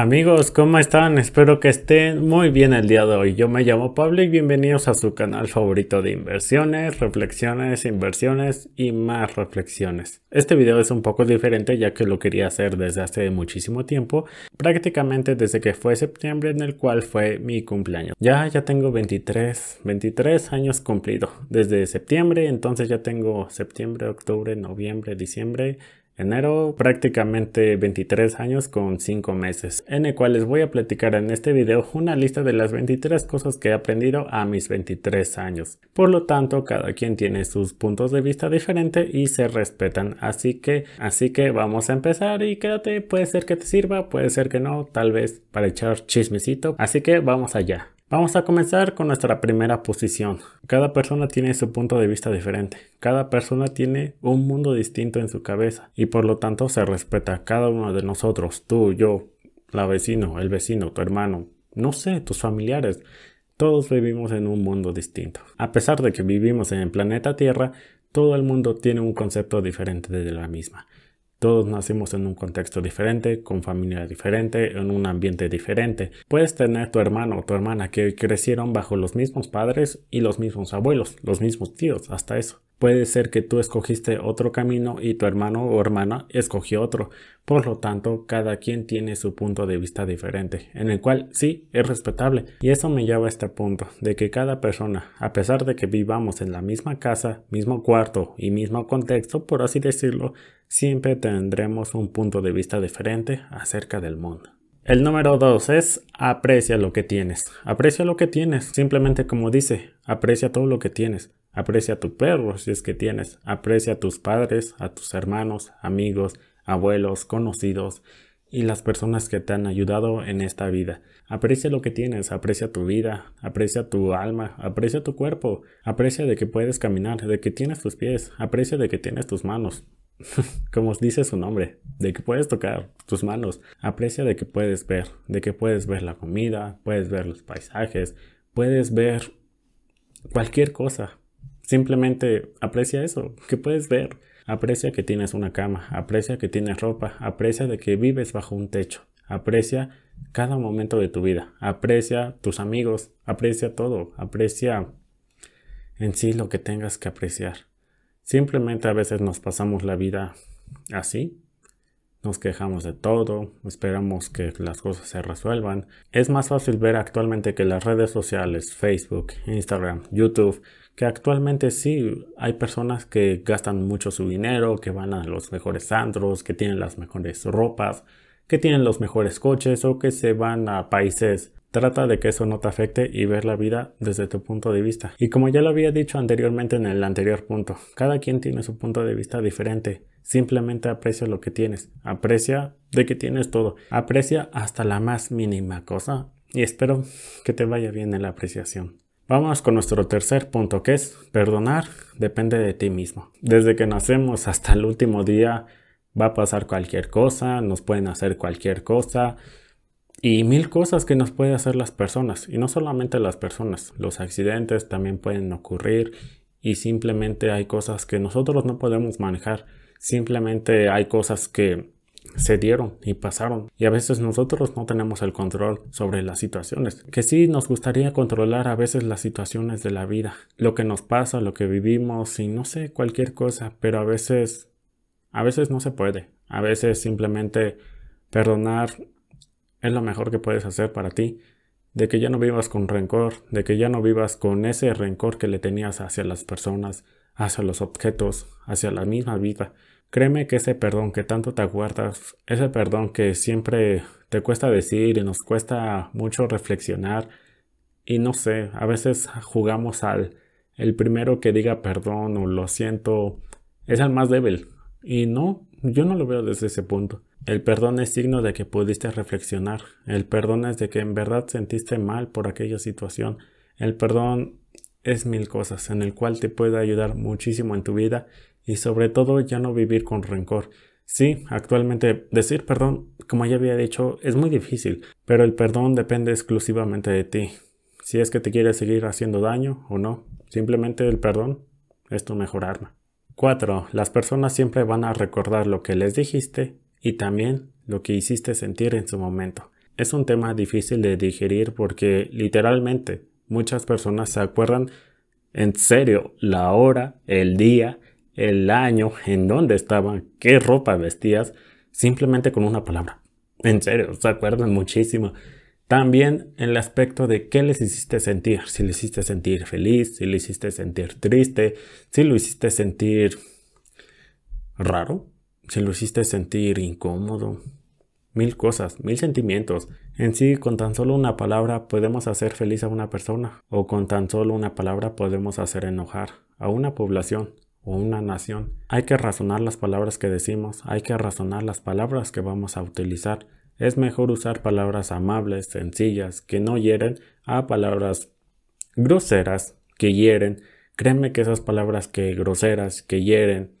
Amigos, ¿cómo están? Espero que estén muy bien el día de hoy. Yo me llamo Pablo y bienvenidos a su canal favorito de inversiones, reflexiones, inversiones y más reflexiones. Este video es un poco diferente ya que lo quería hacer desde hace muchísimo tiempo, prácticamente desde que fue septiembre en el cual fue mi cumpleaños. Ya, ya tengo 23, 23 años cumplido desde septiembre, entonces ya tengo septiembre, octubre, noviembre, diciembre, Enero prácticamente 23 años con 5 meses, en el cual les voy a platicar en este video una lista de las 23 cosas que he aprendido a mis 23 años. Por lo tanto, cada quien tiene sus puntos de vista diferentes y se respetan, así que, así que vamos a empezar y quédate, puede ser que te sirva, puede ser que no, tal vez para echar chismecito, así que vamos allá. Vamos a comenzar con nuestra primera posición. Cada persona tiene su punto de vista diferente. Cada persona tiene un mundo distinto en su cabeza y por lo tanto se respeta a cada uno de nosotros, tú, yo, la vecina, el vecino, tu hermano, no sé, tus familiares. Todos vivimos en un mundo distinto. A pesar de que vivimos en el planeta Tierra, todo el mundo tiene un concepto diferente de la misma. Todos nacimos en un contexto diferente, con familia diferente, en un ambiente diferente. Puedes tener tu hermano o tu hermana que crecieron bajo los mismos padres y los mismos abuelos, los mismos tíos, hasta eso. Puede ser que tú escogiste otro camino y tu hermano o hermana escogió otro. Por lo tanto, cada quien tiene su punto de vista diferente, en el cual sí es respetable. Y eso me lleva a este punto, de que cada persona, a pesar de que vivamos en la misma casa, mismo cuarto y mismo contexto, por así decirlo, siempre tendremos un punto de vista diferente acerca del mundo. El número 2 es aprecia lo que tienes. Aprecia lo que tienes, simplemente como dice, aprecia todo lo que tienes. Aprecia a tu perro si es que tienes. Aprecia a tus padres, a tus hermanos, amigos, abuelos, conocidos y las personas que te han ayudado en esta vida. Aprecia lo que tienes, aprecia tu vida, aprecia tu alma, aprecia tu cuerpo, aprecia de que puedes caminar, de que tienes tus pies, aprecia de que tienes tus manos. Como dice su nombre, de que puedes tocar tus manos, aprecia de que puedes ver, de que puedes ver la comida, puedes ver los paisajes, puedes ver cualquier cosa, Simplemente aprecia eso, que puedes ver. Aprecia que tienes una cama, aprecia que tienes ropa, aprecia de que vives bajo un techo, aprecia cada momento de tu vida, aprecia tus amigos, aprecia todo, aprecia en sí lo que tengas que apreciar. Simplemente a veces nos pasamos la vida así, nos quejamos de todo, esperamos que las cosas se resuelvan. Es más fácil ver actualmente que las redes sociales, Facebook, Instagram, YouTube, que actualmente sí hay personas que gastan mucho su dinero, que van a los mejores andros, que tienen las mejores ropas, que tienen los mejores coches o que se van a países. Trata de que eso no te afecte y ver la vida desde tu punto de vista. Y como ya lo había dicho anteriormente en el anterior punto, cada quien tiene su punto de vista diferente. Simplemente aprecia lo que tienes. Aprecia de que tienes todo. Aprecia hasta la más mínima cosa. Y espero que te vaya bien en la apreciación. Vamos con nuestro tercer punto que es perdonar depende de ti mismo. Desde que nacemos hasta el último día va a pasar cualquier cosa, nos pueden hacer cualquier cosa y mil cosas que nos pueden hacer las personas. Y no solamente las personas, los accidentes también pueden ocurrir y simplemente hay cosas que nosotros no podemos manejar. Simplemente hay cosas que se dieron y pasaron y a veces nosotros no tenemos el control sobre las situaciones que sí nos gustaría controlar a veces las situaciones de la vida lo que nos pasa lo que vivimos y no sé cualquier cosa pero a veces a veces no se puede a veces simplemente perdonar es lo mejor que puedes hacer para ti de que ya no vivas con rencor de que ya no vivas con ese rencor que le tenías hacia las personas hacia los objetos hacia la misma vida Créeme que ese perdón que tanto te aguardas, ese perdón que siempre te cuesta decir y nos cuesta mucho reflexionar, y no sé, a veces jugamos al el primero que diga perdón o lo siento es el más débil. Y no, yo no lo veo desde ese punto. El perdón es signo de que pudiste reflexionar. El perdón es de que en verdad sentiste mal por aquella situación. El perdón es mil cosas en el cual te puede ayudar muchísimo en tu vida y sobre todo ya no vivir con rencor. Sí, actualmente decir perdón, como ya había dicho, es muy difícil, pero el perdón depende exclusivamente de ti. Si es que te quieres seguir haciendo daño o no, simplemente el perdón es tu mejor arma. 4. Las personas siempre van a recordar lo que les dijiste y también lo que hiciste sentir en su momento. Es un tema difícil de digerir porque literalmente muchas personas se acuerdan en serio la hora, el día, el año, en dónde estaban, qué ropa vestías, simplemente con una palabra. En serio, se acuerdan muchísimo. También el aspecto de qué les hiciste sentir, si le hiciste sentir feliz, si le hiciste sentir triste, si lo hiciste sentir raro, si lo hiciste sentir incómodo, mil cosas, mil sentimientos. En sí, con tan solo una palabra podemos hacer feliz a una persona o con tan solo una palabra podemos hacer enojar a una población o una nación. Hay que razonar las palabras que decimos, hay que razonar las palabras que vamos a utilizar. Es mejor usar palabras amables, sencillas, que no hieren, a palabras groseras, que hieren. Créeme que esas palabras que groseras, que hieren,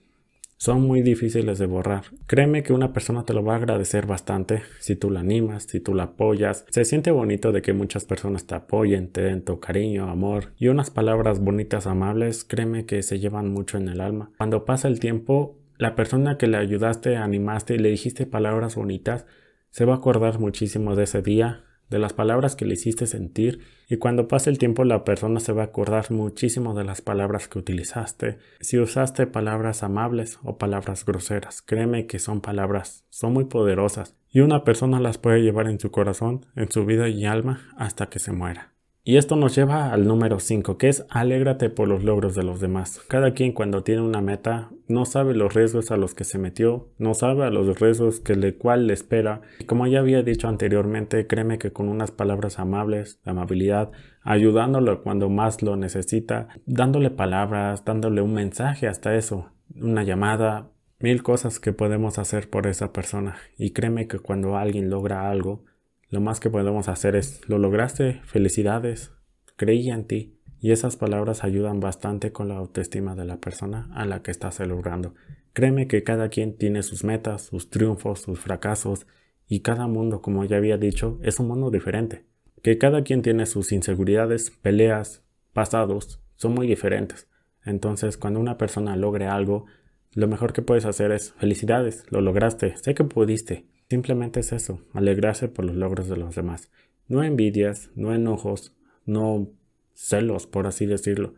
son muy difíciles de borrar. Créeme que una persona te lo va a agradecer bastante si tú la animas, si tú la apoyas. Se siente bonito de que muchas personas te apoyen, te den tu cariño, amor y unas palabras bonitas, amables. Créeme que se llevan mucho en el alma. Cuando pasa el tiempo, la persona que le ayudaste, animaste y le dijiste palabras bonitas, se va a acordar muchísimo de ese día, de las palabras que le hiciste sentir y cuando pase el tiempo la persona se va a acordar muchísimo de las palabras que utilizaste. Si usaste palabras amables o palabras groseras, créeme que son palabras, son muy poderosas y una persona las puede llevar en su corazón, en su vida y alma hasta que se muera. Y esto nos lleva al número 5, que es alégrate por los logros de los demás. Cada quien cuando tiene una meta no sabe los riesgos a los que se metió, no sabe a los riesgos que le cual le espera. Y como ya había dicho anteriormente, créeme que con unas palabras amables, de amabilidad, ayudándolo cuando más lo necesita, dándole palabras, dándole un mensaje hasta eso, una llamada, mil cosas que podemos hacer por esa persona. Y créeme que cuando alguien logra algo, lo más que podemos hacer es, lo lograste, felicidades, creí en ti. Y esas palabras ayudan bastante con la autoestima de la persona a la que estás celebrando. Créeme que cada quien tiene sus metas, sus triunfos, sus fracasos, y cada mundo, como ya había dicho, es un mundo diferente. Que cada quien tiene sus inseguridades, peleas, pasados, son muy diferentes. Entonces, cuando una persona logre algo, lo mejor que puedes hacer es felicidades, lo lograste, sé que pudiste, Simplemente es eso, alegrarse por los logros de los demás. No envidias, no enojos, no celos, por así decirlo.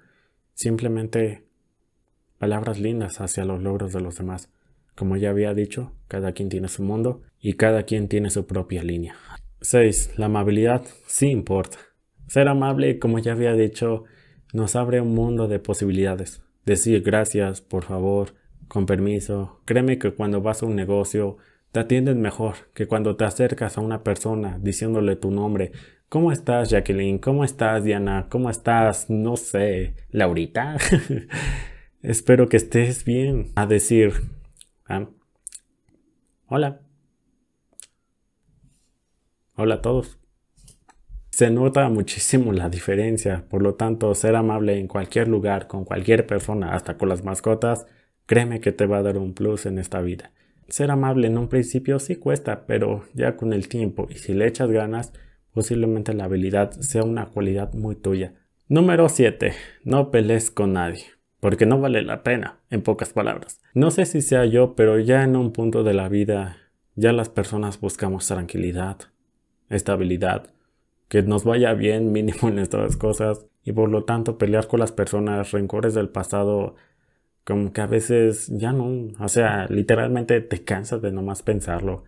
Simplemente palabras lindas hacia los logros de los demás. Como ya había dicho, cada quien tiene su mundo y cada quien tiene su propia línea. 6. La amabilidad sí importa. Ser amable, como ya había dicho, nos abre un mundo de posibilidades. Decir gracias, por favor, con permiso. Créeme que cuando vas a un negocio te atienden mejor que cuando te acercas a una persona diciéndole tu nombre. ¿Cómo estás, Jacqueline? ¿Cómo estás, Diana? ¿Cómo estás? No sé, Laurita. Espero que estés bien. A decir, ¿ah? hola. Hola a todos. Se nota muchísimo la diferencia, por lo tanto, ser amable en cualquier lugar, con cualquier persona, hasta con las mascotas, créeme que te va a dar un plus en esta vida ser amable en un principio sí cuesta, pero ya con el tiempo y si le echas ganas, posiblemente la habilidad sea una cualidad muy tuya. Número 7. No pelees con nadie, porque no vale la pena, en pocas palabras. No sé si sea yo, pero ya en un punto de la vida, ya las personas buscamos tranquilidad, estabilidad, que nos vaya bien mínimo en estas cosas, y por lo tanto pelear con las personas, rencores del pasado, como que a veces ya no, o sea, literalmente te cansas de no más pensarlo.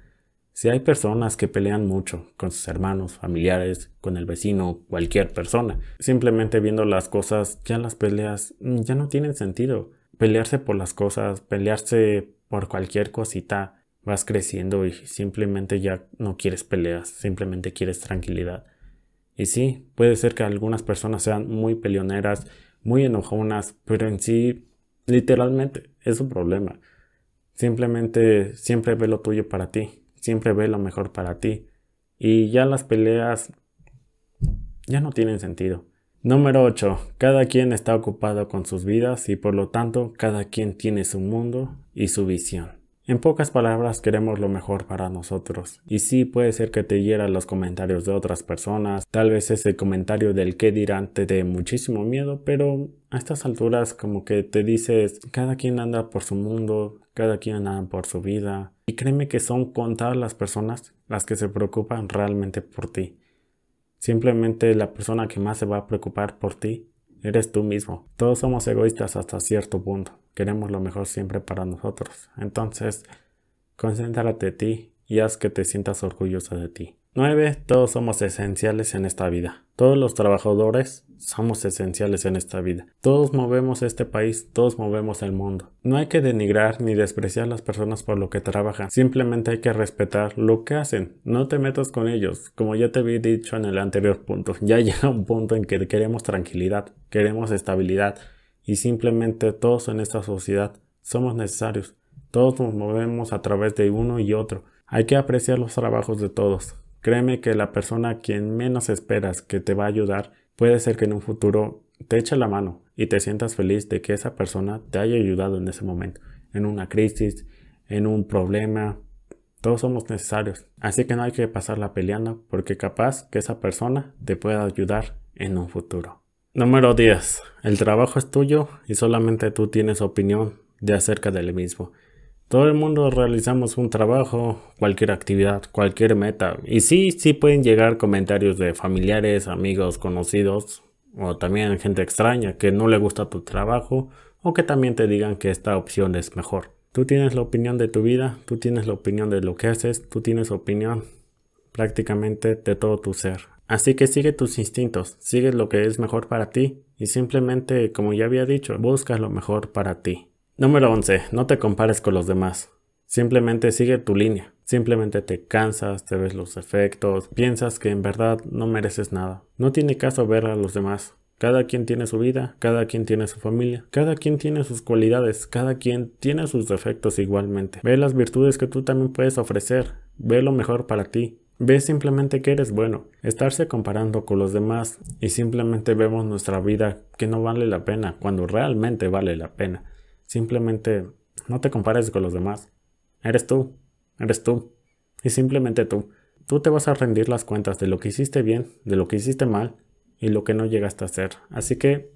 Si hay personas que pelean mucho con sus hermanos, familiares, con el vecino, cualquier persona, simplemente viendo las cosas, ya las peleas ya no tienen sentido. Pelearse por las cosas, pelearse por cualquier cosita, vas creciendo y simplemente ya no quieres peleas, simplemente quieres tranquilidad. Y sí, puede ser que algunas personas sean muy peleoneras, muy enojonas, pero en sí Literalmente, es un problema. Simplemente siempre ve lo tuyo para ti, siempre ve lo mejor para ti. Y ya las peleas ya no tienen sentido. Número 8. Cada quien está ocupado con sus vidas y por lo tanto cada quien tiene su mundo y su visión. En pocas palabras, queremos lo mejor para nosotros. Y sí, puede ser que te hieran los comentarios de otras personas, tal vez ese comentario del que dirán te dé muchísimo miedo, pero a estas alturas como que te dices, cada quien anda por su mundo, cada quien anda por su vida. Y créeme que son contadas las personas las que se preocupan realmente por ti. Simplemente la persona que más se va a preocupar por ti eres tú mismo. Todos somos egoístas hasta cierto punto queremos lo mejor siempre para nosotros. Entonces, concéntrate de ti y haz que te sientas orgullosa de ti. 9. Todos somos esenciales en esta vida. Todos los trabajadores somos esenciales en esta vida. Todos movemos este país, todos movemos el mundo. No hay que denigrar ni despreciar a las personas por lo que trabajan, simplemente hay que respetar lo que hacen. No te metas con ellos, como ya te había dicho en el anterior punto. Ya llega un punto en que queremos tranquilidad, queremos estabilidad y simplemente todos en esta sociedad somos necesarios. Todos nos movemos a través de uno y otro. Hay que apreciar los trabajos de todos. Créeme que la persona a quien menos esperas que te va a ayudar puede ser que en un futuro te eche la mano y te sientas feliz de que esa persona te haya ayudado en ese momento, en una crisis, en un problema. Todos somos necesarios, así que no hay que pasarla peleando porque capaz que esa persona te pueda ayudar en un futuro. Número 10. El trabajo es tuyo y solamente tú tienes opinión de acerca del mismo. Todo el mundo realizamos un trabajo, cualquier actividad, cualquier meta. Y sí, sí pueden llegar comentarios de familiares, amigos, conocidos o también gente extraña que no le gusta tu trabajo o que también te digan que esta opción es mejor. Tú tienes la opinión de tu vida, tú tienes la opinión de lo que haces, tú tienes opinión prácticamente de todo tu ser. Así que sigue tus instintos, sigue lo que es mejor para ti y simplemente, como ya había dicho, busca lo mejor para ti. Número 11. No te compares con los demás. Simplemente sigue tu línea. Simplemente te cansas, te ves los efectos, piensas que en verdad no mereces nada. No tiene caso ver a los demás. Cada quien tiene su vida, cada quien tiene su familia, cada quien tiene sus cualidades, cada quien tiene sus defectos igualmente. Ve las virtudes que tú también puedes ofrecer, ve lo mejor para ti, Ve simplemente que eres bueno. Estarse comparando con los demás y simplemente vemos nuestra vida que no vale la pena cuando realmente vale la pena. Simplemente no te compares con los demás. Eres tú, eres tú y simplemente tú. Tú te vas a rendir las cuentas de lo que hiciste bien, de lo que hiciste mal y lo que no llegaste a hacer. Así que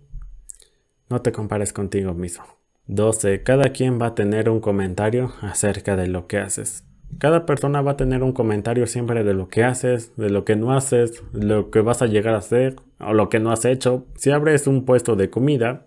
no te compares contigo mismo. 12. Cada quien va a tener un comentario acerca de lo que haces. Cada persona va a tener un comentario siempre de lo que haces, de lo que no haces, lo que vas a llegar a hacer o lo que no has hecho. Si abres un puesto de comida,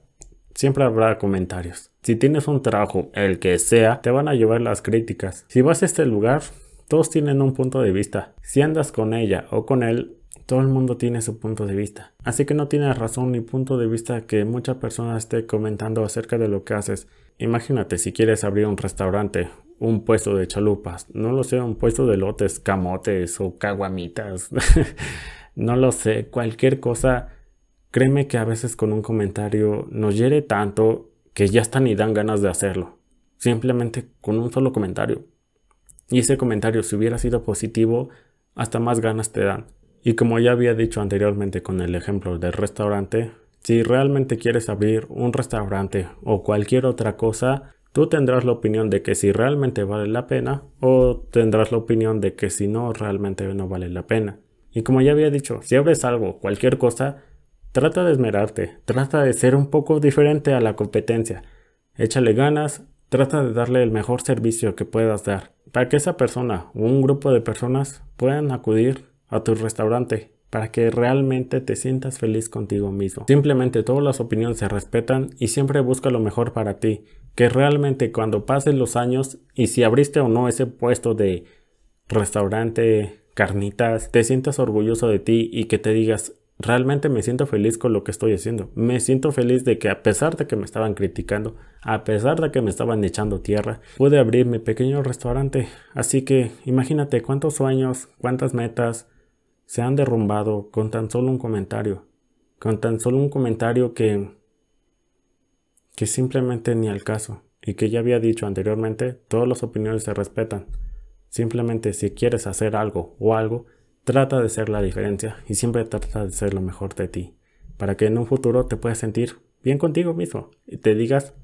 siempre habrá comentarios. Si tienes un trabajo, el que sea, te van a llevar las críticas. Si vas a este lugar, todos tienen un punto de vista. Si andas con ella o con él, todo el mundo tiene su punto de vista. Así que no tienes razón ni punto de vista que mucha persona esté comentando acerca de lo que haces. Imagínate si quieres abrir un restaurante un puesto de chalupas, no lo sé, un puesto de lotes, camotes o caguamitas, no lo sé, cualquier cosa, créeme que a veces con un comentario nos hiere tanto que ya hasta ni dan ganas de hacerlo, simplemente con un solo comentario. Y ese comentario, si hubiera sido positivo, hasta más ganas te dan. Y como ya había dicho anteriormente con el ejemplo del restaurante, si realmente quieres abrir un restaurante o cualquier otra cosa, Tú tendrás la opinión de que si realmente vale la pena o tendrás la opinión de que si no realmente no vale la pena. Y como ya había dicho, si abres algo, cualquier cosa, trata de esmerarte, trata de ser un poco diferente a la competencia. Échale ganas, trata de darle el mejor servicio que puedas dar para que esa persona o un grupo de personas puedan acudir a tu restaurante para que realmente te sientas feliz contigo mismo. Simplemente todas las opiniones se respetan y siempre busca lo mejor para ti, que realmente cuando pasen los años y si abriste o no ese puesto de restaurante, carnitas, te sientas orgulloso de ti y que te digas, realmente me siento feliz con lo que estoy haciendo. Me siento feliz de que a pesar de que me estaban criticando, a pesar de que me estaban echando tierra, pude abrir mi pequeño restaurante. Así que imagínate cuántos sueños, cuántas metas, se han derrumbado con tan solo un comentario, con tan solo un comentario que que simplemente ni al caso y que ya había dicho anteriormente, todas las opiniones se respetan. Simplemente si quieres hacer algo o algo, trata de ser la diferencia y siempre trata de ser lo mejor de ti, para que en un futuro te puedas sentir bien contigo mismo y te digas,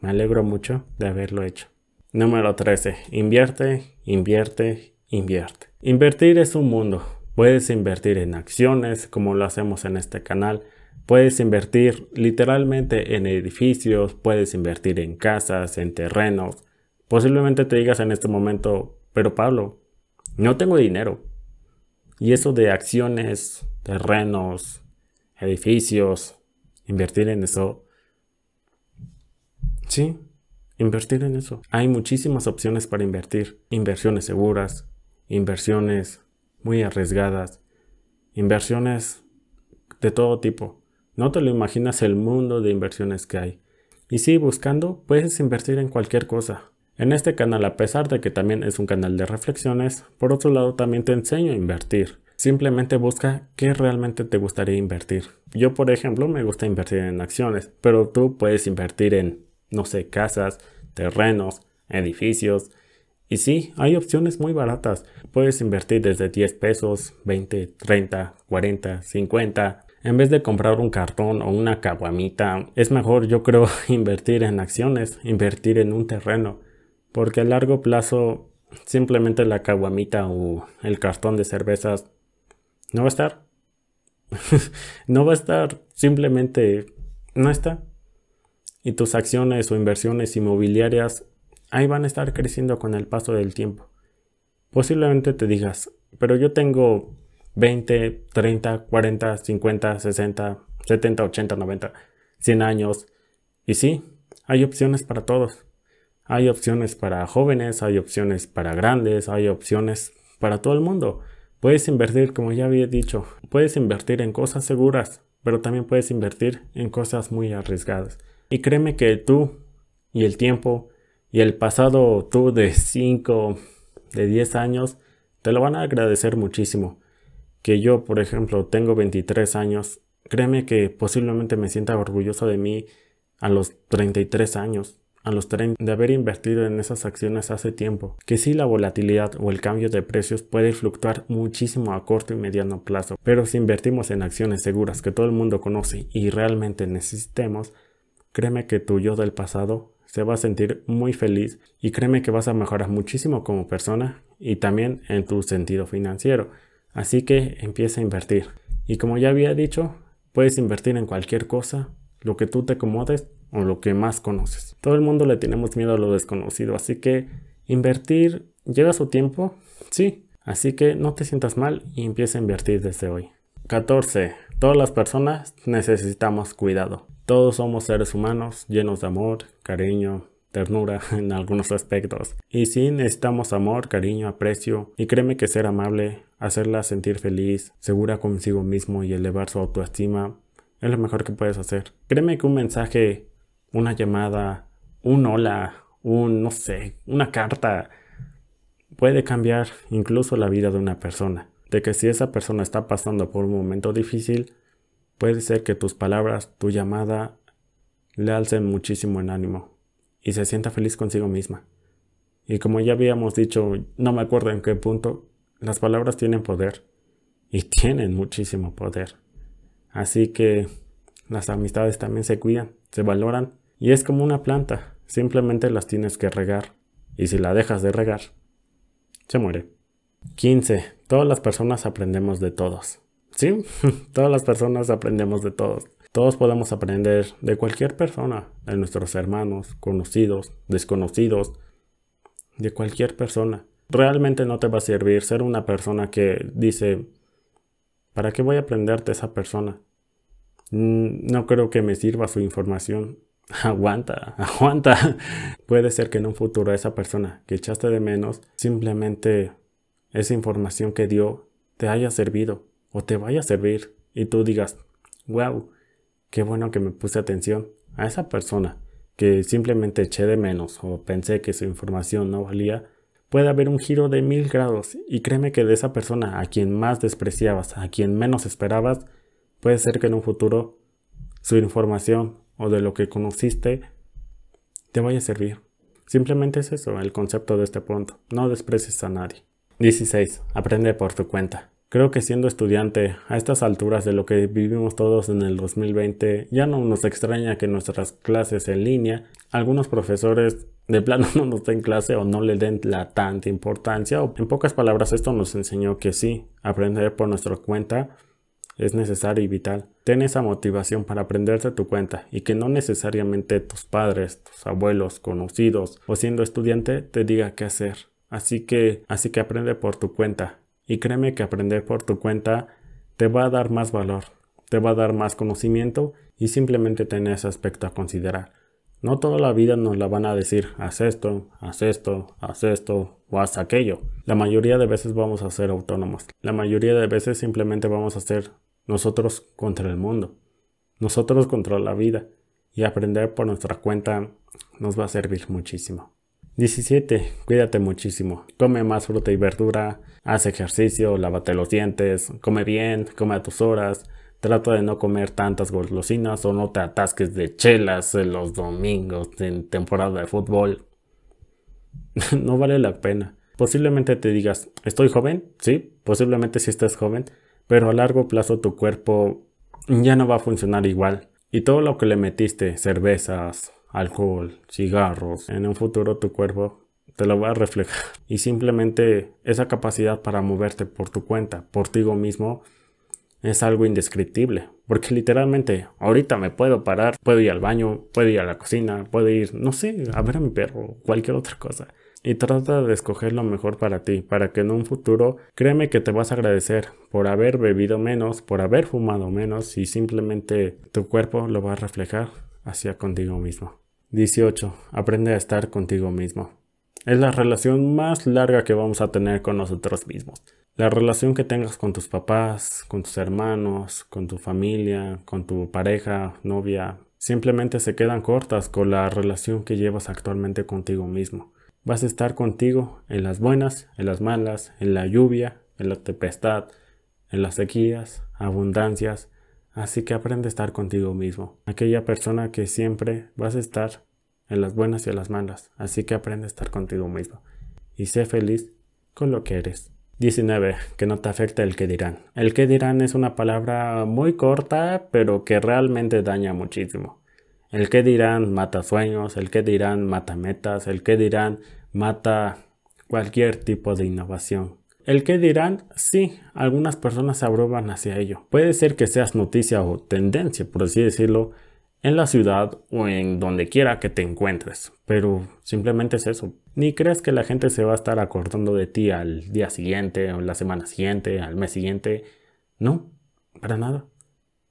me alegro mucho de haberlo hecho. Número 13. Invierte, invierte, invierte. Invertir es un mundo, Puedes invertir en acciones, como lo hacemos en este canal. Puedes invertir literalmente en edificios, puedes invertir en casas, en terrenos. Posiblemente te digas en este momento, pero Pablo, no tengo dinero. Y eso de acciones, terrenos, edificios, invertir en eso. Sí, invertir en eso. Hay muchísimas opciones para invertir. Inversiones seguras, inversiones muy arriesgadas, inversiones de todo tipo. No te lo imaginas el mundo de inversiones que hay. Y si buscando, puedes invertir en cualquier cosa. En este canal, a pesar de que también es un canal de reflexiones, por otro lado también te enseño a invertir. Simplemente busca qué realmente te gustaría invertir. Yo, por ejemplo, me gusta invertir en acciones, pero tú puedes invertir en, no sé, casas, terrenos, edificios, y sí, hay opciones muy baratas. Puedes invertir desde 10 pesos, 20, 30, 40, 50. En vez de comprar un cartón o una caguamita, es mejor yo creo invertir en acciones, invertir en un terreno. Porque a largo plazo, simplemente la caguamita o el cartón de cervezas no va a estar. no va a estar, simplemente no está. Y tus acciones o inversiones inmobiliarias ahí van a estar creciendo con el paso del tiempo. Posiblemente te digas, pero yo tengo 20, 30, 40, 50, 60, 70, 80, 90, 100 años. Y sí, hay opciones para todos. Hay opciones para jóvenes, hay opciones para grandes, hay opciones para todo el mundo. Puedes invertir, como ya había dicho, puedes invertir en cosas seguras, pero también puedes invertir en cosas muy arriesgadas. Y créeme que tú y el tiempo y el pasado tú de 5, de 10 años, te lo van a agradecer muchísimo. Que yo, por ejemplo, tengo 23 años, créeme que posiblemente me sienta orgulloso de mí a los 33 años, a los 30, de haber invertido en esas acciones hace tiempo. Que sí, la volatilidad o el cambio de precios puede fluctuar muchísimo a corto y mediano plazo, pero si invertimos en acciones seguras que todo el mundo conoce y realmente necesitemos, créeme que tu yo del pasado te va a sentir muy feliz y créeme que vas a mejorar muchísimo como persona y también en tu sentido financiero. Así que empieza a invertir. Y como ya había dicho, puedes invertir en cualquier cosa, lo que tú te acomodes o lo que más conoces. Todo el mundo le tenemos miedo a lo desconocido, así que invertir lleva su tiempo, sí. Así que no te sientas mal y empieza a invertir desde hoy. 14. Todas las personas necesitamos cuidado. Todos somos seres humanos llenos de amor, cariño, ternura en algunos aspectos. Y sí, necesitamos amor, cariño, aprecio. Y créeme que ser amable, hacerla sentir feliz, segura consigo mismo y elevar su autoestima es lo mejor que puedes hacer. Créeme que un mensaje, una llamada, un hola, un no sé, una carta puede cambiar incluso la vida de una persona. De que si esa persona está pasando por un momento difícil, Puede ser que tus palabras, tu llamada, le alcen muchísimo en ánimo y se sienta feliz consigo misma. Y como ya habíamos dicho, no me acuerdo en qué punto, las palabras tienen poder y tienen muchísimo poder. Así que las amistades también se cuidan, se valoran y es como una planta, simplemente las tienes que regar y si la dejas de regar, se muere. 15. Todas las personas aprendemos de todos. Sí, todas las personas aprendemos de todos. Todos podemos aprender de cualquier persona, de nuestros hermanos, conocidos, desconocidos, de cualquier persona. Realmente no te va a servir ser una persona que dice, ¿para qué voy a aprenderte esa persona? Mm, no creo que me sirva su información. Aguanta, aguanta. Puede ser que en un futuro esa persona que echaste de menos, simplemente esa información que dio te haya servido te vaya a servir y tú digas, wow, qué bueno que me puse atención a esa persona que simplemente eché de menos o pensé que su información no valía, puede haber un giro de mil grados y créeme que de esa persona a quien más despreciabas, a quien menos esperabas, puede ser que en un futuro su información o de lo que conociste te vaya a servir. Simplemente es eso el concepto de este punto, no desprecies a nadie. 16. Aprende por tu cuenta. Creo que siendo estudiante, a estas alturas de lo que vivimos todos en el 2020, ya no nos extraña que nuestras clases en línea, algunos profesores de plano no nos den clase o no le den la tanta importancia. O en pocas palabras, esto nos enseñó que sí, aprender por nuestra cuenta es necesario y vital. Ten esa motivación para de tu cuenta y que no necesariamente tus padres, tus abuelos, conocidos o siendo estudiante te diga qué hacer. Así que, así que aprende por tu cuenta y créeme que aprender por tu cuenta te va a dar más valor, te va a dar más conocimiento y simplemente tener ese aspecto a considerar. No toda la vida nos la van a decir, haz esto, haz esto, haz esto o haz aquello. La mayoría de veces vamos a ser autónomos. La mayoría de veces simplemente vamos a ser nosotros contra el mundo. Nosotros contra la vida. Y aprender por nuestra cuenta nos va a servir muchísimo. 17. Cuídate muchísimo. Come más fruta y verdura, haz ejercicio, lávate los dientes, come bien, come a tus horas, trata de no comer tantas golosinas o no te atasques de chelas en los domingos en temporada de fútbol. no vale la pena. Posiblemente te digas, estoy joven, sí, posiblemente si sí estás joven, pero a largo plazo tu cuerpo ya no va a funcionar igual. Y todo lo que le metiste, cervezas, alcohol, cigarros, en un futuro tu cuerpo te lo va a reflejar. Y simplemente esa capacidad para moverte por tu cuenta, por ti mismo, es algo indescriptible. Porque literalmente, ahorita me puedo parar, puedo ir al baño, puedo ir a la cocina, puedo ir, no sé, a ver a mi perro, cualquier otra cosa. Y trata de escoger lo mejor para ti, para que en un futuro créeme que te vas a agradecer por haber bebido menos, por haber fumado menos y simplemente tu cuerpo lo va a reflejar hacia contigo mismo. 18. Aprende a estar contigo mismo. Es la relación más larga que vamos a tener con nosotros mismos. La relación que tengas con tus papás, con tus hermanos, con tu familia, con tu pareja, novia, simplemente se quedan cortas con la relación que llevas actualmente contigo mismo. Vas a estar contigo en las buenas, en las malas, en la lluvia, en la tempestad, en las sequías, abundancias, Así que aprende a estar contigo mismo, aquella persona que siempre vas a estar en las buenas y en las malas. Así que aprende a estar contigo mismo y sé feliz con lo que eres. 19. Que no te afecte el que dirán. El que dirán es una palabra muy corta, pero que realmente daña muchísimo. El que dirán mata sueños, el que dirán mata metas, el que dirán mata cualquier tipo de innovación. El que dirán, sí, algunas personas se abruman hacia ello. Puede ser que seas noticia o tendencia, por así decirlo, en la ciudad o en donde quiera que te encuentres. Pero simplemente es eso. Ni creas que la gente se va a estar acordando de ti al día siguiente, o la semana siguiente, al mes siguiente. No, para nada.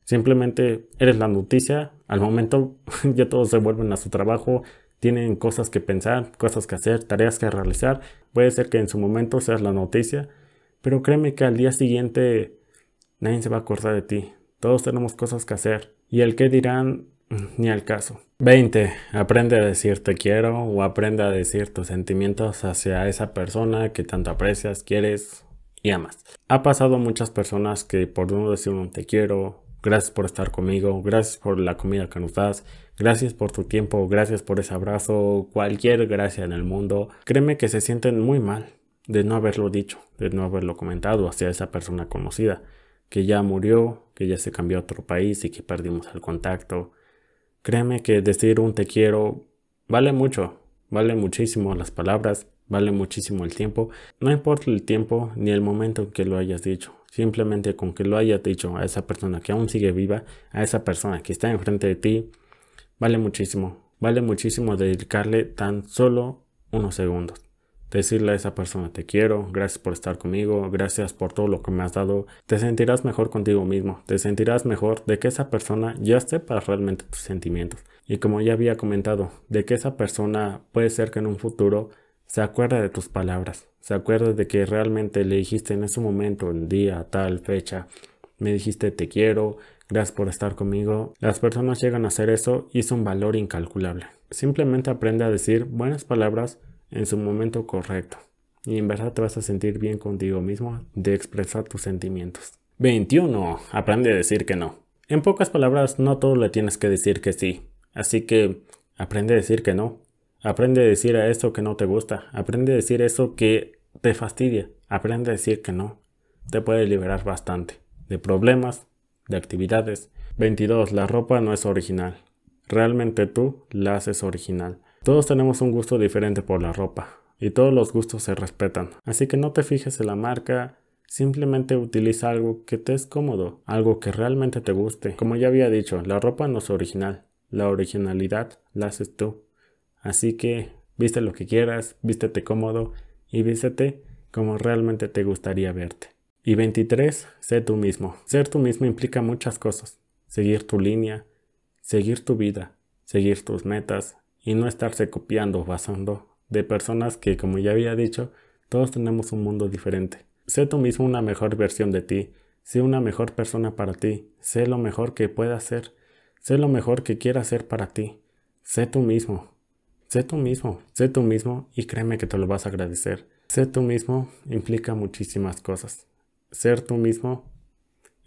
Simplemente eres la noticia. Al momento ya todos se vuelven a su trabajo, tienen cosas que pensar, cosas que hacer, tareas que realizar. Puede ser que en su momento seas la noticia, pero créeme que al día siguiente nadie se va a acordar de ti. Todos tenemos cosas que hacer. Y el que dirán, mm, ni al caso. 20. Aprende a decir te quiero o aprende a decir tus sentimientos hacia esa persona que tanto aprecias, quieres y amas. Ha pasado muchas personas que por uno decir un te quiero, gracias por estar conmigo, gracias por la comida que nos das, Gracias por tu tiempo, gracias por ese abrazo, cualquier gracia en el mundo. Créeme que se sienten muy mal de no haberlo dicho, de no haberlo comentado hacia esa persona conocida, que ya murió, que ya se cambió a otro país y que perdimos el contacto. Créeme que decir un te quiero vale mucho, vale muchísimo las palabras, vale muchísimo el tiempo. No importa el tiempo ni el momento en que lo hayas dicho, simplemente con que lo hayas dicho a esa persona que aún sigue viva, a esa persona que está enfrente de ti, Vale muchísimo, vale muchísimo dedicarle tan solo unos segundos. Decirle a esa persona te quiero, gracias por estar conmigo, gracias por todo lo que me has dado. Te sentirás mejor contigo mismo, te sentirás mejor de que esa persona ya sepa realmente tus sentimientos. Y como ya había comentado, de que esa persona puede ser que en un futuro se acuerde de tus palabras, se acuerde de que realmente le dijiste en ese momento, en día, tal fecha, me dijiste te quiero, Gracias por estar conmigo. Las personas llegan a hacer eso y es un valor incalculable. Simplemente aprende a decir buenas palabras en su momento correcto. Y en verdad te vas a sentir bien contigo mismo de expresar tus sentimientos. 21. Aprende a decir que no. En pocas palabras, no todo le tienes que decir que sí. Así que aprende a decir que no. Aprende a decir a eso que no te gusta. Aprende a decir eso que te fastidia. Aprende a decir que no. Te puede liberar bastante de problemas, de actividades. 22. La ropa no es original. Realmente tú la haces original. Todos tenemos un gusto diferente por la ropa y todos los gustos se respetan. Así que no te fijes en la marca, simplemente utiliza algo que te es cómodo, algo que realmente te guste. Como ya había dicho, la ropa no es original, la originalidad la haces tú. Así que viste lo que quieras, vístete cómodo y vístete como realmente te gustaría verte. Y 23, sé tú mismo. Ser tú mismo implica muchas cosas. Seguir tu línea, seguir tu vida, seguir tus metas y no estarse copiando o basando de personas que, como ya había dicho, todos tenemos un mundo diferente. Sé tú mismo una mejor versión de ti, sé una mejor persona para ti, sé lo mejor que puedas ser, sé lo mejor que quieras ser para ti. Sé tú mismo, sé tú mismo, sé tú mismo y créeme que te lo vas a agradecer. Sé tú mismo implica muchísimas cosas ser tú mismo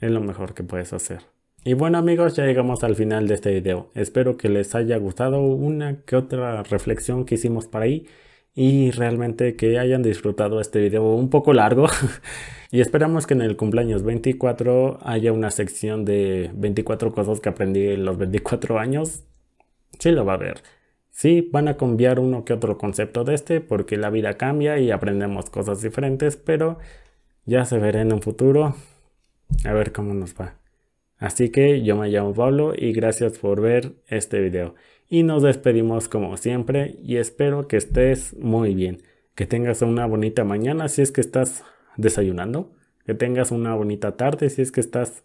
es lo mejor que puedes hacer. Y bueno amigos, ya llegamos al final de este video. Espero que les haya gustado una que otra reflexión que hicimos para ahí y realmente que hayan disfrutado este video un poco largo. y esperamos que en el cumpleaños 24 haya una sección de 24 cosas que aprendí en los 24 años. Sí lo va a ver. Sí, van a cambiar uno que otro concepto de este porque la vida cambia y aprendemos cosas diferentes, pero ya se verá en un futuro. A ver cómo nos va. Así que yo me llamo Pablo y gracias por ver este video. Y nos despedimos como siempre y espero que estés muy bien. Que tengas una bonita mañana si es que estás desayunando. Que tengas una bonita tarde si es que estás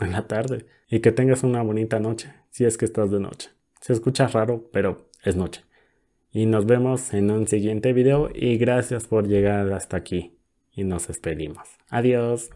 en la tarde. Y que tengas una bonita noche si es que estás de noche. Se escucha raro, pero es noche. Y nos vemos en un siguiente video y gracias por llegar hasta aquí y nos despedimos. Adiós.